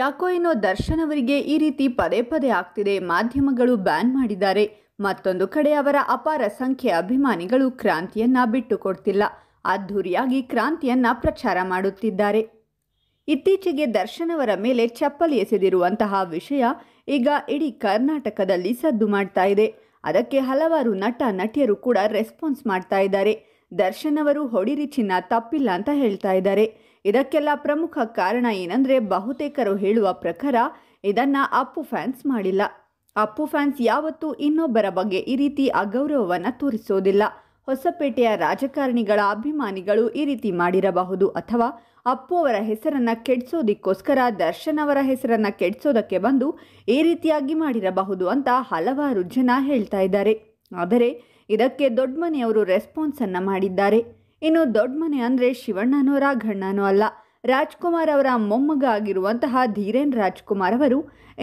ಯಾಕೋ ಏನೋ ದರ್ಶನ್ ಅವರಿಗೆ ಈ ರೀತಿ ಪದೇ ಪದೇ ಆಗ್ತಿದೆ ಮಾಧ್ಯಮಗಳು ಬ್ಯಾನ್ ಮಾಡಿದ್ದಾರೆ ಮತ್ತೊಂದು ಕಡೆ ಅವರ ಅಪಾರ ಸಂಖ್ಯೆ ಅಭಿಮಾನಿಗಳು ಕ್ರಾಂತಿಯನ್ನ ಬಿಟ್ಟುಕೊಡ್ತಿಲ್ಲ ಅದ್ಧೂರಿಯಾಗಿ ಕ್ರಾಂತಿಯನ್ನ ಪ್ರಚಾರ ಮಾಡುತ್ತಿದ್ದಾರೆ ಇತ್ತೀಚೆಗೆ ದರ್ಶನ್ ಅವರ ಮೇಲೆ ಚಪ್ಪಲಿ ಎಸೆದಿರುವಂತಹ ವಿಷಯ ಈಗ ಇಡೀ ಕರ್ನಾಟಕದಲ್ಲಿ ಸದ್ದು ಮಾಡ್ತಾ ಇದೆ ಅದಕ್ಕೆ ಹಲವಾರು ನಟ ನಟಿಯರು ಕೂಡ ರೆಸ್ಪಾನ್ಸ್ ಮಾಡ್ತಾ ಇದ್ದಾರೆ ದರ್ಶನ್ ಅವರು ಹೊಡಿರಿ ಚಿನ್ನ ತಪ್ಪಿಲ್ಲ ಅಂತ ಹೇಳ್ತಾ ಇದ್ದಾರೆ ಇದಕ್ಕೆಲ್ಲ ಪ್ರಮುಖ ಕಾರಣ ಏನಂದ್ರೆ ಬಹುತೇಕರು ಹೇಳುವ ಪ್ರಕಾರ ಇದನ್ನ ಅಪ್ಪು ಫ್ಯಾನ್ಸ್ ಮಾಡಿಲ್ಲ ಅಪ್ಪು ಫ್ಯಾನ್ಸ್ ಯಾವತ್ತೂ ಇನ್ನೊಬ್ಬರ ಬಗ್ಗೆ ಈ ರೀತಿ ಅಗೌರವವನ್ನು ತೋರಿಸೋದಿಲ್ಲ ಹೊಸಪೇಟೆಯ ರಾಜಕಾರಣಿಗಳ ಅಭಿಮಾನಿಗಳು ಈ ರೀತಿ ಮಾಡಿರಬಹುದು ಅಥವಾ ಅಪ್ಪು ಅವರ ಹೆಸರನ್ನು ಕೆಡಿಸೋದಕ್ಕೋಸ್ಕರ ದರ್ಶನ್ ಅವರ ಹೆಸರನ್ನು ಕೆಡಿಸೋದಕ್ಕೆ ಬಂದು ಈ ರೀತಿಯಾಗಿ ಮಾಡಿರಬಹುದು ಅಂತ ಹಲವಾರು ಜನ ಹೇಳ್ತಾ ಇದ್ದಾರೆ ಆದರೆ ಇದಕ್ಕೆ ದೊಡ್ಡ ಮನೆಯವರು ರೆಸ್ಪಾನ್ಸನ್ನು ಮಾಡಿದ್ದಾರೆ ಇನ್ನು ದೊಡ್ಡಮನೆ ಅಂದರೆ ಶಿವಣ್ಣನೋ ರಾಘಣ್ಣನೋ ಅಲ್ಲ ರಾಜ್ಕುಮಾರ್ ಅವರ ಮೊಮ್ಮಗ ಆಗಿರುವಂತಹ ಧೀರೇನ್ ರಾಜ್ಕುಮಾರ್ ಅವರು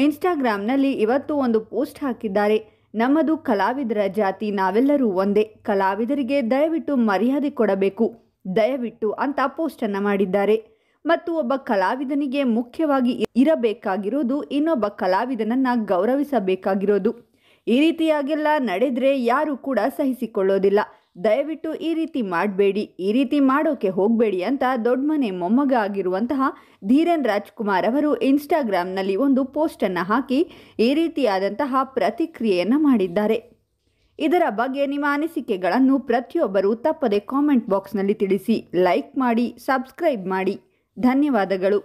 ಇನ್ಸ್ಟಾಗ್ರಾಮ್ನಲ್ಲಿ ಇವತ್ತು ಒಂದು ಪೋಸ್ಟ್ ಹಾಕಿದ್ದಾರೆ ನಮ್ಮದು ಕಲಾವಿದರ ಜಾತಿ ನಾವೆಲ್ಲರೂ ಒಂದೇ ಕಲಾವಿದರಿಗೆ ದಯವಿಟ್ಟು ಮರ್ಯಾದೆ ಕೊಡಬೇಕು ದಯವಿಟ್ಟು ಅಂತ ಪೋಸ್ಟನ್ನು ಮಾಡಿದ್ದಾರೆ ಮತ್ತು ಒಬ್ಬ ಕಲಾವಿದನಿಗೆ ಮುಖ್ಯವಾಗಿ ಇರಬೇಕಾಗಿರೋದು ಇನ್ನೊಬ್ಬ ಕಲಾವಿದನನ್ನು ಗೌರವಿಸಬೇಕಾಗಿರೋದು ಈ ರೀತಿಯಾಗೆಲ್ಲ ನಡೆದರೆ ಯಾರೂ ಕೂಡ ಸಹಿಸಿಕೊಳ್ಳೋದಿಲ್ಲ ದಯವಿಟ್ಟು ಈ ರೀತಿ ಮಾಡಬೇಡಿ ಈ ರೀತಿ ಮಾಡೋಕೆ ಹೋಗಬೇಡಿ ಅಂತ ಮನೆ ಮೊಮ್ಮಗ ಆಗಿರುವಂತಹ ಧೀರನ್ ರಾಜ್ಕುಮಾರ್ ಅವರು ಇನ್ಸ್ಟಾಗ್ರಾಮ್ನಲ್ಲಿ ಒಂದು ಪೋಸ್ಟನ್ನು ಹಾಕಿ ಈ ರೀತಿಯಾದಂತಹ ಪ್ರತಿಕ್ರಿಯೆಯನ್ನು ಮಾಡಿದ್ದಾರೆ ಇದರ ಬಗ್ಗೆ ನಿಮ್ಮ ಅನಿಸಿಕೆಗಳನ್ನು ಪ್ರತಿಯೊಬ್ಬರು ತಪ್ಪದೆ ಕಾಮೆಂಟ್ ಬಾಕ್ಸ್ನಲ್ಲಿ ತಿಳಿಸಿ ಲೈಕ್ ಮಾಡಿ ಸಬ್ಸ್ಕ್ರೈಬ್ ಮಾಡಿ ಧನ್ಯವಾದಗಳು